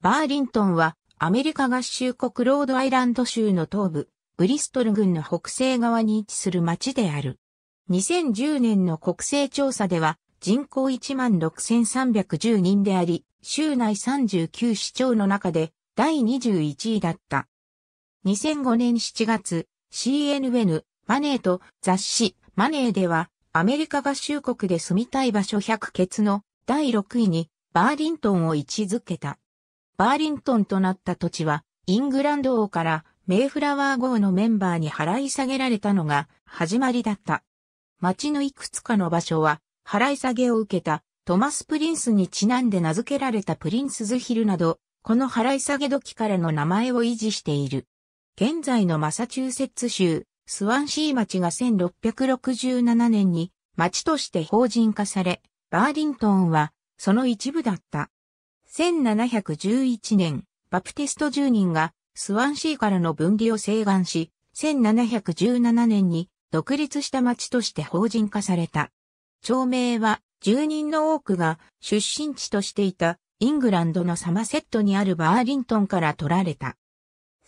バーリントンはアメリカ合衆国ロードアイランド州の東部、ブリストル郡の北西側に位置する町である。2010年の国勢調査では人口16,310人であり、州内39市町の中で第21位だった。2005年7月、CNN マネーと雑誌マネーではアメリカ合衆国で住みたい場所100ツの第6位にバーリントンを位置づけた。バーリントンとなった土地は、イングランド王からメイフラワー号のメンバーに払い下げられたのが始まりだった。町のいくつかの場所は、払い下げを受けたトマス・プリンスにちなんで名付けられたプリンスズヒルなど、この払い下げ時からの名前を維持している。現在のマサチューセッツ州、スワンシー町が1667年に町として法人化され、バーリントンはその一部だった。1711年、バプテスト10人がスワンシーからの分離を請願し、1717年に独立した町として法人化された。町名は住人の多くが出身地としていたイングランドのサマセットにあるバーリントンから取られた。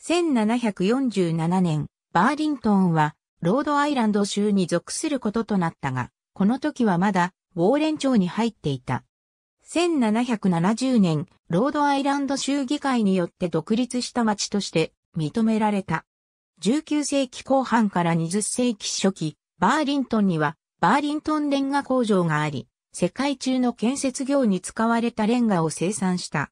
1747年、バーリントンはロードアイランド州に属することとなったが、この時はまだウォーレン町に入っていた。1770年、ロードアイランド州議会によって独立した町として認められた。19世紀後半から20世紀初期、バーリントンには、バーリントンレンガ工場があり、世界中の建設業に使われたレンガを生産した。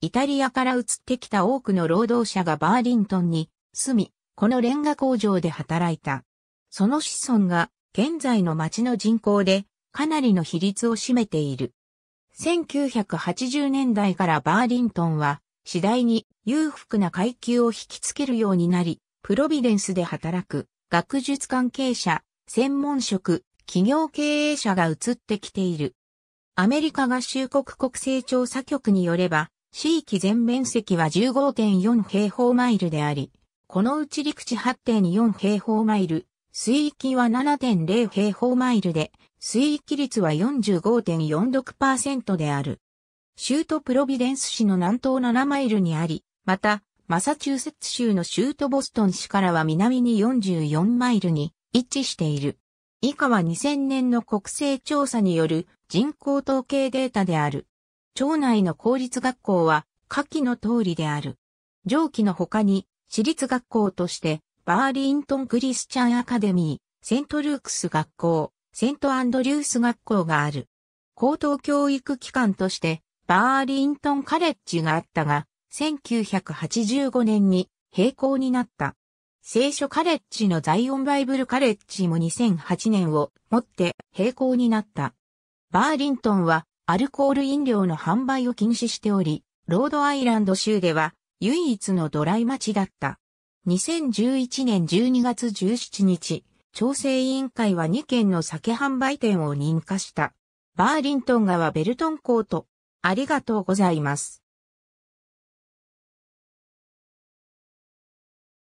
イタリアから移ってきた多くの労働者がバーリントンに住み、このレンガ工場で働いた。その子孫が現在の町の人口でかなりの比率を占めている。1980年代からバーリントンは次第に裕福な階級を引きつけるようになり、プロビデンスで働く学術関係者、専門職、企業経営者が移ってきている。アメリカ合衆国国勢調査局によれば、地域全面積は15.4平方マイルであり、このうち陸地8.4平方マイル、水域は7.0平方マイルで、水域率は45.46%である。州都プロビデンス市の南東7マイルにあり、また、マサチューセッツ州の州都ボストン市からは南に44マイルに位置している。以下は2000年の国勢調査による人口統計データである。町内の公立学校は下記の通りである。上記の他に私立学校としてバーリントン・クリスチャン・アカデミー、セントルークス学校、セント・アンドリュース学校がある。高等教育機関として、バーリントン・カレッジがあったが、1985年に閉校になった。聖書カレッジのザイオンバイブルカレッジも2008年をもって閉校になった。バーリントンはアルコール飲料の販売を禁止しており、ロードアイランド州では唯一のドライ町だった。2011年12月17日、調整委員会は2件の酒販売店を認可した。バーリントン川ベルトンコート。ありがとうございます。